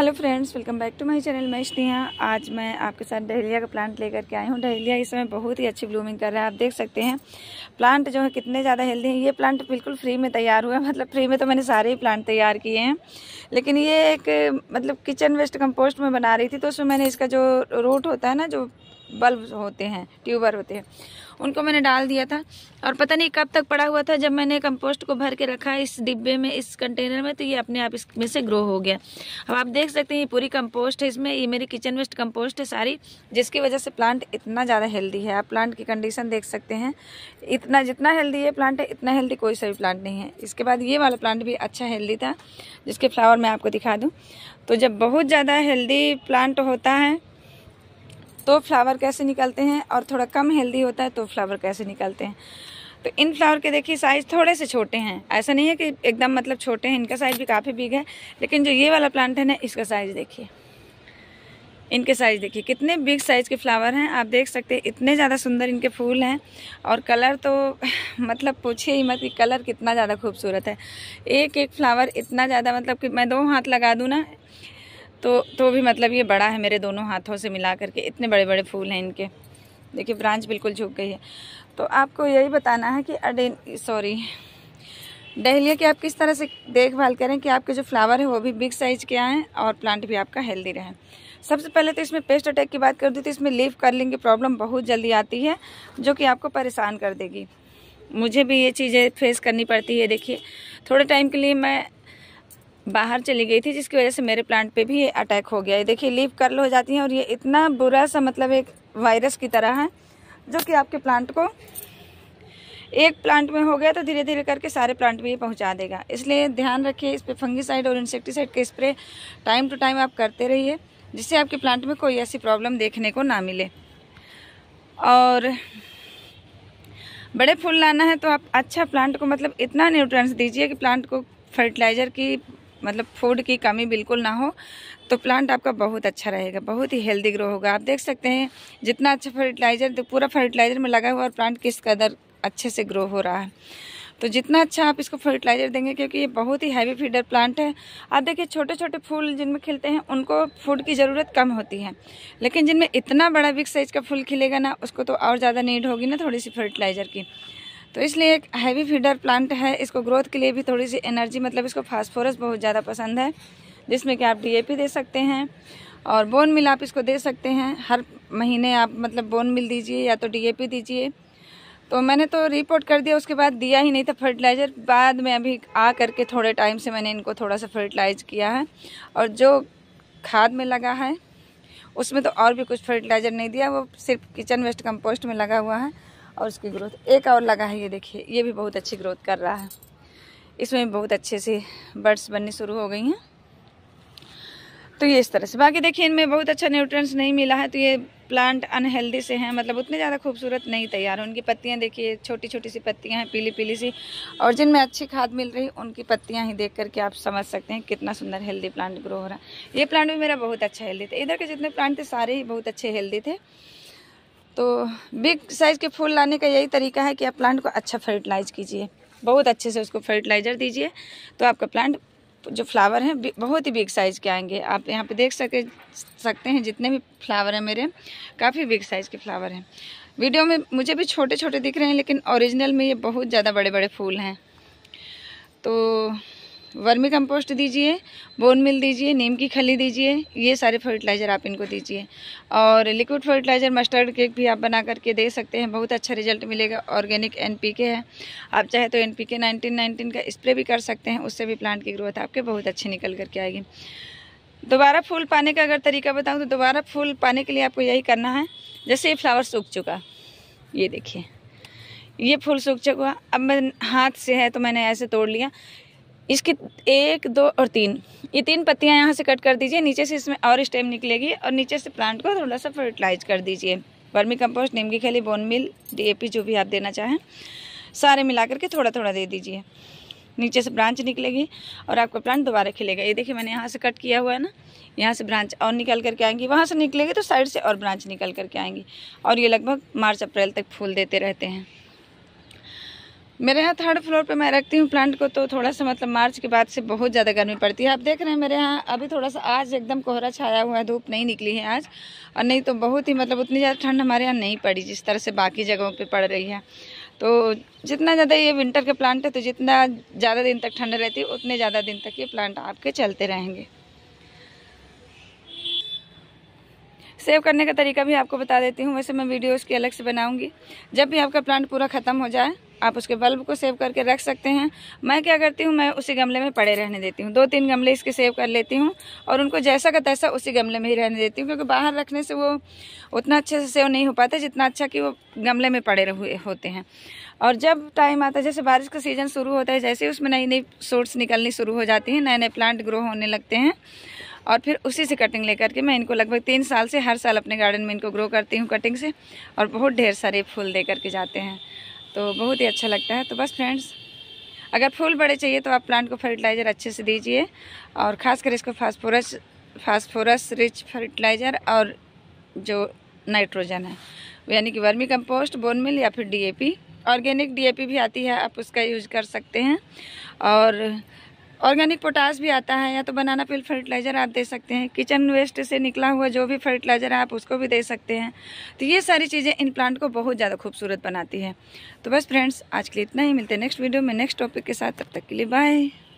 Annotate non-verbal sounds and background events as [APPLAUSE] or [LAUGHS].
hello friends welcome back to my channel मैं स्नेहा आज मैं आपके साथ डहेलिया का प्लांट लेकर के आई हूँ डहेलिया इस समय बहुत ही अच्छी ब्लूमिंग कर रहा है आप देख सकते हैं प्लांट जो है कितने ज़्यादा हेल्दी हैं ये प्लांट बिल्कुल फ्री में तैयार हुआ है मतलब फ्री में तो मैंने सारे ही प्लांट तैयार किए हैं लेकिन ये एक मतलब किचन वेस्ट कंपोस्ट में बना रही थी तो उसमें मैंने इसका जो रूट होता है ना जो बल्ब होते हैं ट्यूबर होते हैं उनको मैंने डाल दिया था और पता नहीं कब तक पड़ा हुआ था जब मैंने कंपोस्ट को भर के रखा इस डिब्बे में इस कंटेनर में तो ये अपने आप इसमें से ग्रो हो गया अब आप देख सकते हैं ये पूरी कंपोस्ट है इसमें ये मेरी किचन वेस्ट कंपोस्ट है सारी जिसकी वजह से प्लांट इतना ज़्यादा हेल्दी है आप प्लांट की कंडीशन देख सकते हैं इतना जितना हेल्दी ये प्लांट है इतना हेल्दी कोई सा प्लांट नहीं है इसके बाद ये वाला प्लांट भी अच्छा हेल्दी था जिसके फ्लावर मैं आपको दिखा दूँ तो जब बहुत ज़्यादा हेल्दी प्लांट होता है तो फ्लावर कैसे निकलते हैं और थोड़ा कम हेल्दी होता है तो फ्लावर कैसे निकलते हैं तो इन फ्लावर के देखिए साइज़ थोड़े से छोटे हैं ऐसा नहीं है कि एकदम मतलब छोटे हैं इनका साइज़ भी काफ़ी बिग है लेकिन जो ये वाला प्लांट है ना इसका साइज़ देखिए इनके साइज़ देखिए कितने बिग साइज़ के फ्लावर हैं आप देख सकते हैं इतने ज़्यादा सुंदर इनके फूल हैं और कलर तो [LAUGHS] मतलब पूछिए ही मत कि कलर कितना ज़्यादा खूबसूरत है एक एक फ्लावर इतना ज़्यादा मतलब कि मैं दो हाथ लगा दूँ ना तो तो भी मतलब ये बड़ा है मेरे दोनों हाथों से मिला करके इतने बड़े बड़े फूल हैं इनके देखिए ब्रांच बिल्कुल झुक गई है तो आपको यही बताना है कि अडे सॉरी डहलिया की आप किस तरह से देखभाल करें कि आपके जो फ्लावर है वो भी बिग साइज के आएँ और प्लांट भी आपका हेल्दी रहे सबसे पहले तो इसमें पेस्ट अटैक की बात कर दी तो इसमें लीव कर्लिंग की प्रॉब्लम बहुत जल्दी आती है जो कि आपको परेशान कर देगी मुझे भी ये चीज़ें फेस करनी पड़ती है देखिए थोड़े टाइम के लिए मैं बाहर चली गई थी जिसकी वजह से मेरे प्लांट पे भी अटैक हो गया है देखिए लीव कर्ल हो जाती हैं और ये इतना बुरा सा मतलब एक वायरस की तरह है जो कि आपके प्लांट को एक प्लांट में हो गया तो धीरे धीरे करके सारे प्लांट में ये पहुंचा देगा इसलिए ध्यान रखिए इस पर फंगीसाइड और इंसेक्टिसाइड के स्प्रे टाइम टू टाइम आप करते रहिए जिससे आपके प्लांट में कोई ऐसी प्रॉब्लम देखने को ना मिले और बड़े फूल लाना है तो आप अच्छा प्लांट को मतलब इतना न्यूट्रंस दीजिए कि प्लांट को फर्टिलाइज़र की मतलब फूड की कमी बिल्कुल ना हो तो प्लांट आपका बहुत अच्छा रहेगा बहुत ही हेल्दी ग्रो होगा आप देख सकते हैं जितना अच्छा फर्टिलाइज़र तो पूरा फर्टिलाइज़र में लगा हुआ और प्लांट किस कदर अच्छे से ग्रो हो रहा है तो जितना अच्छा आप इसको फर्टिलाइज़र देंगे क्योंकि ये बहुत ही हैवी फीडर प्लांट है आप देखिए छोटे छोटे फूल जिनमें खिलते हैं उनको फूड की ज़रूरत कम होती है लेकिन जिनमें इतना बड़ा बिग साइज़ का फूल खिलेगा ना उसको तो और ज़्यादा नीड होगी ना थोड़ी सी फर्टिलाइज़र की तो इसलिए एक हैवी फीडर प्लांट है इसको ग्रोथ के लिए भी थोड़ी सी एनर्जी मतलब इसको फास्फोरस बहुत ज़्यादा पसंद है जिसमें कि आप डी दे सकते हैं और बोन मिल आप इसको दे सकते हैं हर महीने आप मतलब बोन मिल दीजिए या तो डी दीजिए तो मैंने तो रिपोर्ट कर दिया उसके बाद दिया ही नहीं था फर्टिलाइज़र बाद में अभी आ करके थोड़े टाइम से मैंने इनको थोड़ा सा फर्टिलाइज किया है और जो खाद में लगा है उसमें तो और भी कुछ फर्टिलाइज़र नहीं दिया वो सिर्फ किचन वेस्ट कंपोस्ट में लगा हुआ है और उसकी ग्रोथ एक और लगा है ये देखिए ये भी बहुत अच्छी ग्रोथ कर रहा है इसमें बहुत अच्छे से बर्ड्स बनने शुरू हो गई हैं तो ये इस तरह से बाकी देखिए इनमें बहुत अच्छा न्यूट्रिएंट्स नहीं मिला है तो ये प्लांट अनहेल्दी से हैं मतलब उतने ज़्यादा खूबसूरत नहीं तैयार हैं उनकी पत्तियाँ देखिए छोटी छोटी सी पत्तियाँ हैं पीली पीली सी और जिनमें अच्छी खाद मिल रही उनकी पत्तियाँ ही देख करके आप समझ सकते हैं कितना सुंदर हेल्दी प्लांट ग्रो हो रहा है ये प्लांट भी मेरा बहुत अच्छा हेल्दी था इधर के जितने प्लांट थे सारे ही बहुत अच्छे हेल्दी थे तो बिग साइज़ के फूल लाने का यही तरीका है कि आप प्लांट को अच्छा फर्टिलाइज कीजिए बहुत अच्छे से उसको फर्टिलाइज़र दीजिए तो आपका प्लांट जो फ्लावर हैं बहुत ही बिग साइज़ के आएंगे आप यहाँ पे देख सके सकते हैं जितने भी फ्लावर हैं मेरे काफ़ी बिग साइज़ के फ्लावर हैं वीडियो में मुझे भी छोटे छोटे दिख रहे हैं लेकिन ओरिजिनल में ये बहुत ज़्यादा बड़े बड़े फूल हैं तो वर्मी कंपोस्ट दीजिए बोन मिल दीजिए नीम की खली दीजिए ये सारे फर्टिलाइज़र आप इनको दीजिए और लिक्विड फर्टिलाइज़र मस्टर्ड केक भी आप बना करके दे सकते हैं बहुत अच्छा रिजल्ट मिलेगा ऑर्गेनिक एनपीके है आप चाहे तो एनपीके 1919 का स्प्रे भी कर सकते हैं उससे भी प्लांट की ग्रोथ आपके बहुत अच्छी निकल करके आएगी दोबारा फूल पाने का अगर तरीका बताऊँ तो दोबारा फूल पाने के लिए आपको यही करना है जैसे ये फ्लावर सूख चुका ये देखिए ये फूल सूख चुका अब मैं हाथ से है तो मैंने ऐसे तोड़ लिया इसकी एक दो और तीन ये तीन पत्तियाँ यहाँ से कट कर दीजिए नीचे से इसमें और स्टेम निकलेगी और नीचे से प्लांट को थोड़ा सा फर्टिलाइज कर दीजिए वर्मी कंपोस्ट नीम की खली बोन मिल डीएपी जो भी आप देना चाहें सारे मिला करके थोड़ा थोड़ा दे दीजिए नीचे से ब्रांच निकलेगी और आपका प्लांट दोबारा खिलेगा ये देखिए मैंने यहाँ से कट किया हुआ है ना यहाँ से ब्रांच और निकल करके आएंगी वहाँ से निकलेगी तो साइड से और ब्रांच निकल करके आएंगी और ये लगभग मार्च अप्रैल तक फूल देते रहते हैं मेरे यहाँ थर्ड फ्लोर पे मैं रखती हूँ प्लांट को तो थोड़ा सा मतलब मार्च के बाद से बहुत ज़्यादा गर्मी पड़ती है आप देख रहे हैं मेरे यहाँ अभी थोड़ा सा आज एकदम कोहरा छाया हुआ है धूप नहीं निकली है आज और नहीं तो बहुत ही मतलब उतनी ज़्यादा ठंड हमारे यहाँ नहीं पड़ी जिस तरह से बाकी जगहों पर पड़ रही है तो जितना ज़्यादा ये विंटर के प्लांट है तो जितना ज़्यादा दिन तक ठंड रहती है उतने ज़्यादा दिन तक ये प्लांट आपके चलते रहेंगे सेव करने का तरीका भी आपको बता देती हूँ वैसे मैं वीडियो उसकी अलग से बनाऊँगी जब भी आपका प्लांट पूरा ख़त्म हो जाए आप उसके बल्ब को सेव करके रख सकते हैं मैं क्या करती हूँ मैं उसी गमले में पड़े रहने देती हूँ दो तीन गमले इसके सेव कर लेती हूँ और उनको जैसा का तैसा उसी गमले में ही रहने देती हूँ क्योंकि बाहर रखने से वो उतना अच्छे से सेव नहीं हो पाता जितना अच्छा कि वो गमले में पड़े हुए होते हैं और जब टाइम आता है जैसे बारिश का सीज़न शुरू होता है जैसे उसमें नई नई सोर्स निकलनी शुरू हो जाती हैं नए नए प्लांट ग्रो होने लगते हैं और फिर उसी से कटिंग लेकर के मैं इनको लगभग तीन साल से हर साल अपने गार्डन में इनको ग्रो करती हूँ कटिंग से और बहुत ढेर सारे फूल दे करके जाते हैं तो बहुत ही अच्छा लगता है तो बस फ्रेंड्स अगर फूल बड़े चाहिए तो आप प्लांट को फर्टिलाइज़र अच्छे से दीजिए और ख़ासकर इसको फास्फोरस फास्फोरस रिच फर्टिलाइज़र और जो नाइट्रोजन है यानी कि वर्मी कंपोस्ट बोन मिल या फिर डीएपी ऑर्गेनिक डीएपी भी आती है आप उसका यूज कर सकते हैं और ऑर्गेनिक पोटास भी आता है या तो बनाना पिल फर्टिलाइज़र आप दे सकते हैं किचन वेस्ट से निकला हुआ जो भी फर्टिलाइज़र है आप उसको भी दे सकते हैं तो ये सारी चीज़ें इन प्लांट को बहुत ज़्यादा खूबसूरत बनाती है तो बस फ्रेंड्स आज के लिए इतना ही मिलते हैं नेक्स्ट वीडियो में नेक्स्ट टॉपिक के साथ तब तक के लिए बाय